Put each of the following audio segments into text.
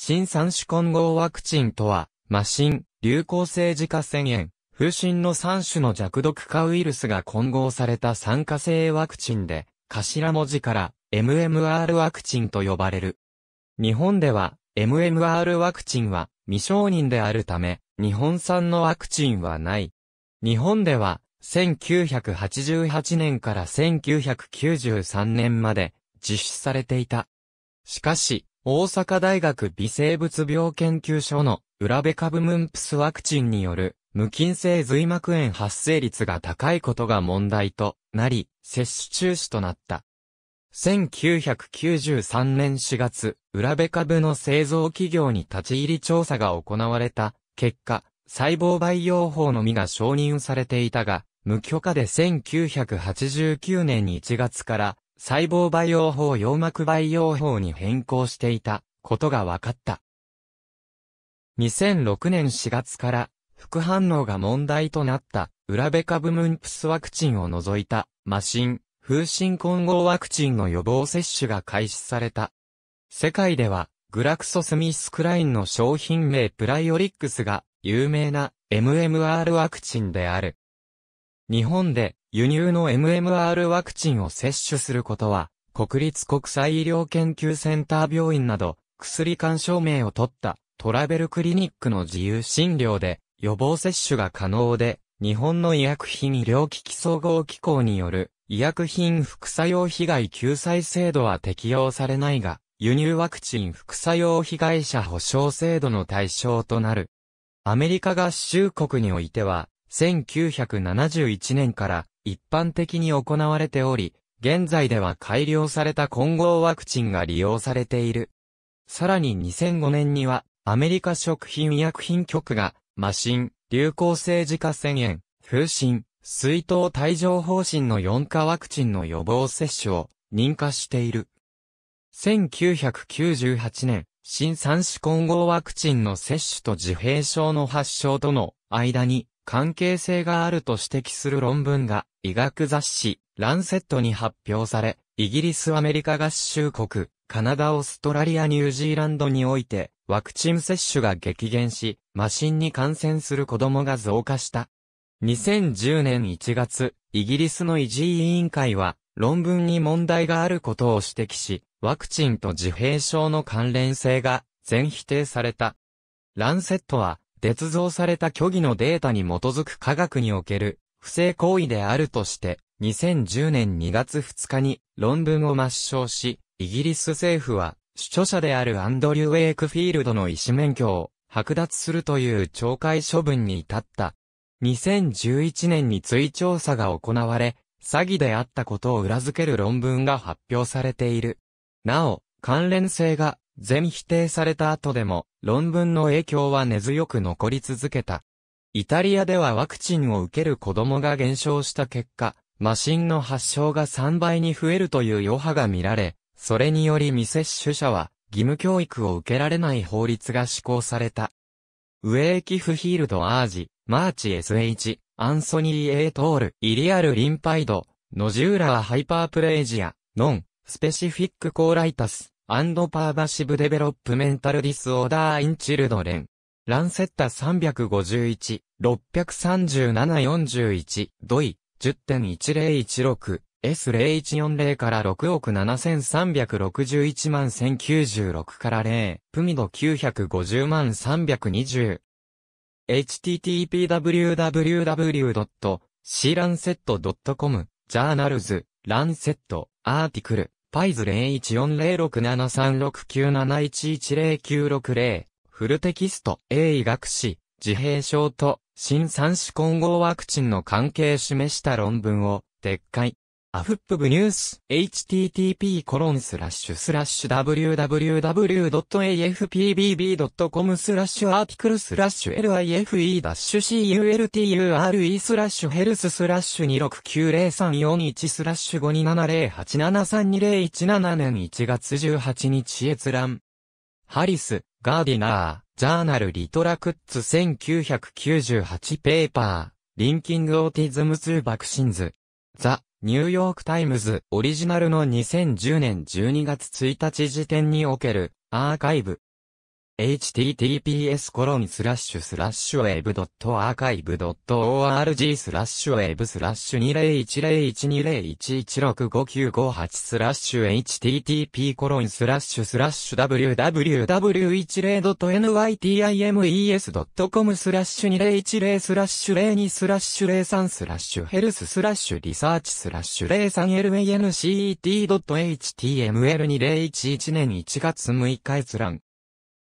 新三種混合ワクチンとは、麻疹、流行性自家腺炎、風疹の3種の弱毒化ウイルスが混合された酸化性ワクチンで、頭文字から MMR ワクチンと呼ばれる。日本では MMR ワクチンは未承認であるため、日本産のワクチンはない。日本では1988年から1993年まで実施されていた。しかし、大阪大学微生物病研究所の裏ベカブムンプスワクチンによる無菌性髄膜炎発生率が高いことが問題となり、接種中止となった。1993年4月、裏ベカブの製造企業に立ち入り調査が行われた結果、細胞培養法のみが承認されていたが、無許可で1989年1月から細胞培養法葉膜培養法に変更していたことが分かった。2006年4月から副反応が問題となったウラベカブムンプスワクチンを除いたマシン、風疹混合ワクチンの予防接種が開始された。世界ではグラクソスミスクラインの商品名プライオリックスが有名な MMR ワクチンである。日本で輸入の MMR ワクチンを接種することは、国立国際医療研究センター病院など、薬鑑証明を取ったトラベルクリニックの自由診療で予防接種が可能で、日本の医薬品医療機器総合機構による医薬品副作用被害救済制度は適用されないが、輸入ワクチン副作用被害者保障制度の対象となる。アメリカ合衆国においては、1971年から一般的に行われており、現在では改良された混合ワクチンが利用されている。さらに2005年には、アメリカ食品医薬品局が、麻疹、流行性自家宣炎、風疹、水筒帯状方針の4価ワクチンの予防接種を認可している。1998年、新三種混合ワクチンの接種と自閉症の発症との間に関係性があると指摘する論文が医学雑誌ランセットに発表され、イギリスアメリカ合衆国、カナダオーストラリアニュージーランドにおいてワクチン接種が激減し、マシンに感染する子供が増加した。2010年1月、イギリスの維持委員会は、論文に問題があることを指摘し、ワクチンと自閉症の関連性が全否定された。ランセットは、捏造された虚偽のデータに基づく科学における不正行為であるとして、2010年2月2日に論文を抹消し、イギリス政府は、著者であるアンドリュー・ウェイクフィールドの医師免許を剥奪するという懲戒処分に至った。2011年に追調査が行われ、詐欺であったことを裏付ける論文が発表されている。なお、関連性が全否定された後でも、論文の影響は根強く残り続けた。イタリアではワクチンを受ける子供が減少した結果、マシンの発症が3倍に増えるという余波が見られ、それにより未接種者は義務教育を受けられない法律が施行された。ウェーキフヒールド・アージ、マーチ SH、アンソニー・エートール、イリアル・リンパイド、ノジューラー・ハイパープレイジア、ノン、スペシフィック・コーライタス、and Pervasive Developmental Disorder in Children。ランセッタ351、637-41、ドイ、10.1016、S0140 から6億7361万1096から0、プミド950万320。http:/www.clanset.com、ジャーナルズ、ランセット、アーティクル。パイズ0140673697110960、フルテキスト、A 医学誌自閉症と、新三種混合ワクチンの関係示した論文を、撤回。アフップブニュース、http コロンスラッシュスラッシュ www.afpbb.com スラッシュアーティクルスラッシュ life-culture スラッシュヘルススラッシュ269341スラッシュ52708732017年1月18日閲覧。ハリス、ガーディナー、ジャーナルリトラクッツ1998ペーパー、リンキングオーティズム2バクシンズ。ザ・ニューヨークタイムズオリジナルの2010年12月1日時点におけるアーカイブ https コロンスラッシュスラッシュウェブドットアーカイブドット org スラッシュウェブスラッシュ20101201165958スラッシュ http コロンスラッシュスラッシュ www10.nytimes.com スラッシュ2010スラッシュ02スラッシュ03スラッシュヘルススラッシュリサーチスラッシュ0 3 l a n c e t h t m l 2 0 1 1年1月6日閲覧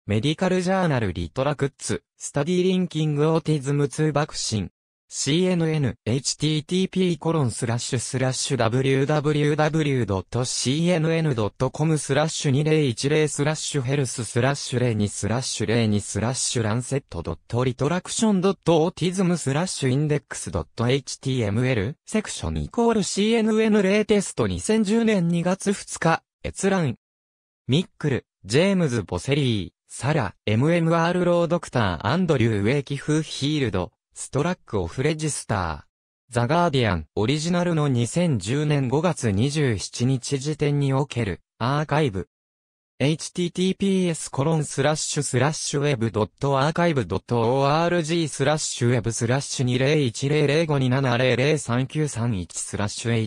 メディカルジャーナルリトラクッツ、スタディリンキングオーティズム2爆心。CNN, http コロンスラッシュスラッシュ www.cnn.com スラッシュ2010スラッシュヘルススラッシュ02スラッシュ02スラッシュランセットドットリトラクションドットオーティズムスラッシュインデックスドット html セクションイコール CNN レテスト2010年2月2日閲覧ミックル、ジェームズ・ボセリーサラ、MMR ロードクターアンドリュー・ウェイキフ・ヒールド、ストラック・オフ・レジスター。ザ・ガーディアン、オリジナルの2010年5月27日時点における、アーカイブ。https コロンスラッシュスラッシュウェブドットアーカイブドット org スラッシュウェブスラッシュ2010052700391 3スラッシュ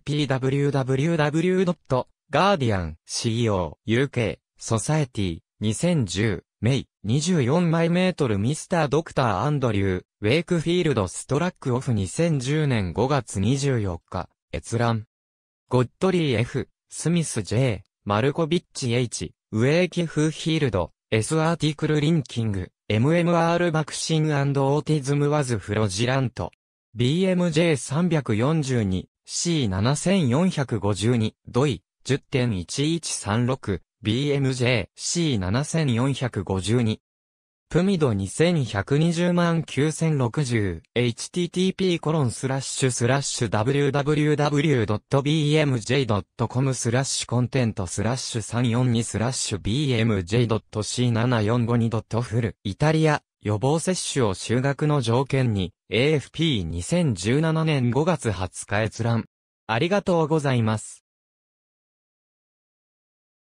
http www.guardian.co.uk s o c i e t y 2010、メイ、24マイメートルミスタードクターアンドリュー、ウェイクフィールドストラックオフ2010年5月24日、閲覧。ゴッドリー F、スミス J、マルコビッチ H、ウェイキフヒールド、S アーティクルリンキング、MMR バクシングオーティズムワズフロジラント。BMJ342、C7452、ドイ、10.1136、BMJ、C7452。プミド2120万9060、http コロンスラッシュスラッシュ www.bmj.com スラッシュコンテントスラッシュ342スラッシュ bmj.c7452.ful イタリア予防接種を就学の条件に AFP2017 年5月20日閲覧ありがとうございます。